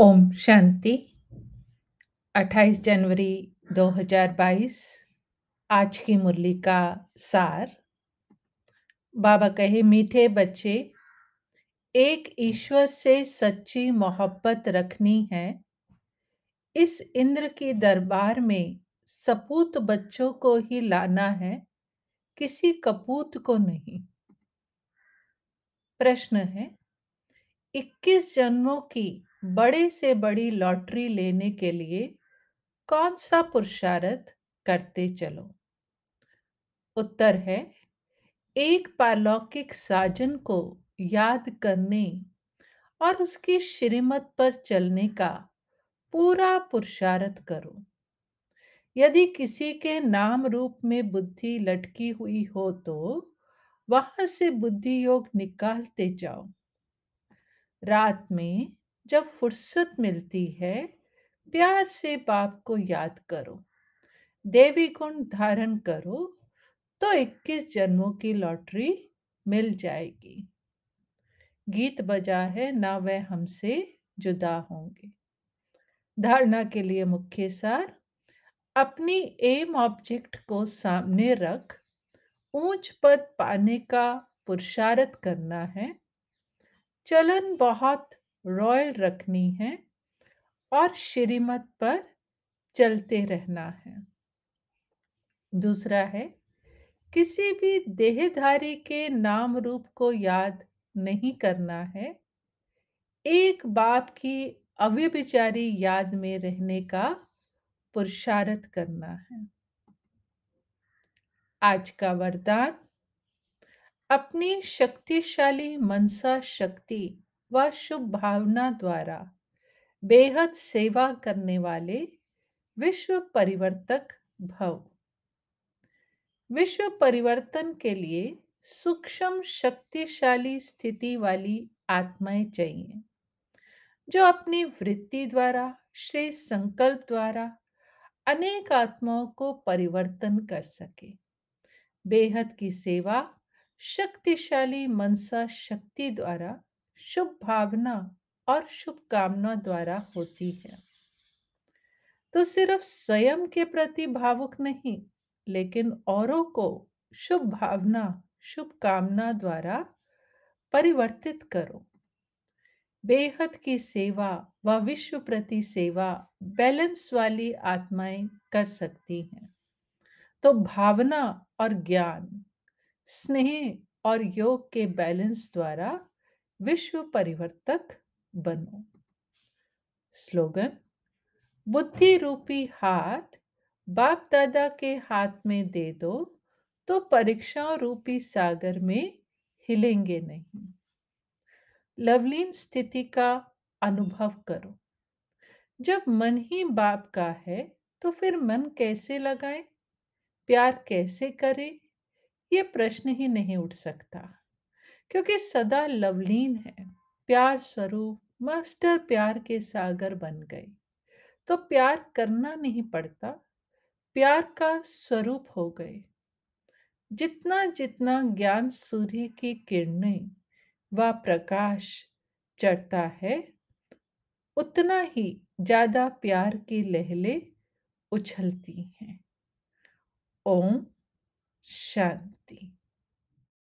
ओम शांति 28 जनवरी 2022 आज की मुरली का सार बाबा कहे मीठे बच्चे एक ईश्वर से सच्ची मोहब्बत रखनी है इस इंद्र के दरबार में सपूत बच्चों को ही लाना है किसी कपूत को नहीं प्रश्न है 21 जन्मों की हम्म। बड़े से बड़ी लॉटरी लेने के लिए कौन सा पुरुषार्थ करते चलो उत्तर है एक पारलौकिक साजन को याद करने और उसकी श्रीमत पर चलने का पूरा पुरुषार्थ करो यदि किसी के नाम रूप में बुद्धि लटकी हुई हो तो वहां से बुद्धि योग निकालते जाओ रात में जब फुर्सत मिलती है प्यार से बाप को याद करो देवी गुण धारण करो तो 21 जन्मों की लॉटरी मिल जाएगी गीत बजा है ना वह हमसे जुदा होंगे धारणा के लिए मुख्य सार अपनी एम ऑब्जेक्ट को सामने रख ऊंच पद पाने का पुरुषार्थ करना है चलन बहुत रॉयल रखनी है और श्रीमत पर चलते रहना है दूसरा है किसी भी देहधारी के नाम रूप को याद नहीं करना है एक बाप की अव्यभिचारी याद में रहने का पुरुषार्थ करना है आज का वरदान अपनी शक्तिशाली मनसा शक्ति व शुभ भावना द्वारा बेहद सेवा करने वाले विश्व परिवर्तक भव विश्व परिवर्तन के लिए सूक्ष्म शक्तिशाली स्थिति वाली आत्माएं चाहिए जो अपनी वृत्ति द्वारा श्री संकल्प द्वारा अनेक आत्माओं को परिवर्तन कर सके बेहद की सेवा शक्तिशाली मनसा शक्ति द्वारा शुभ भावना और शुभकामना द्वारा होती है तो सिर्फ स्वयं के प्रति भावुक नहीं लेकिन औरों को शुभ भावना शुभकामना द्वारा परिवर्तित करो बेहद की सेवा व विश्व प्रति सेवा बैलेंस वाली आत्माएं कर सकती हैं तो भावना और ज्ञान स्नेह और योग के बैलेंस द्वारा विश्व परिवर्तक बनो स्लोगन बुद्धि रूपी हाथ बाप दादा के हाथ में दे दो तो परीक्षा रूपी सागर में हिलेंगे नहीं लवलीन स्थिति का अनुभव करो जब मन ही बाप का है तो फिर मन कैसे लगाए प्यार कैसे करे ये प्रश्न ही नहीं उठ सकता क्योंकि सदा लवलीन है प्यार स्वरूप मास्टर प्यार के सागर बन गए तो प्यार करना नहीं पड़ता प्यार का स्वरूप हो गए जितना जितना ज्ञान सूर्य की किरणें व प्रकाश चढ़ता है उतना ही ज्यादा प्यार की लहले उछलती हैं ओम शांति